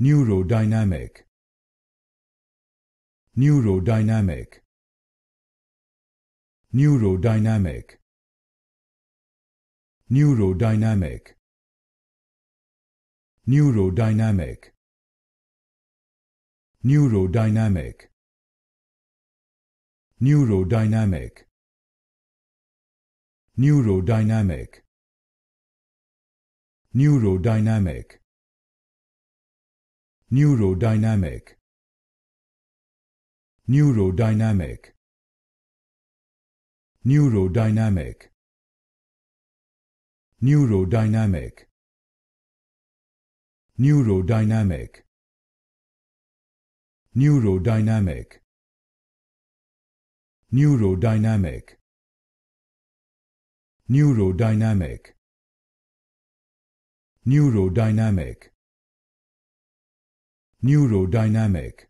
neurodynamic neurodynamic neurodynamic neurodynamic neurodynamic neurodynamic neurodynamic neurodynamic neurodynamic neurodynamic neurodynamic neurodynamic neurodynamic neurodynamic neurodynamic neurodynamic neurodynamic neurodynamic neurodynamic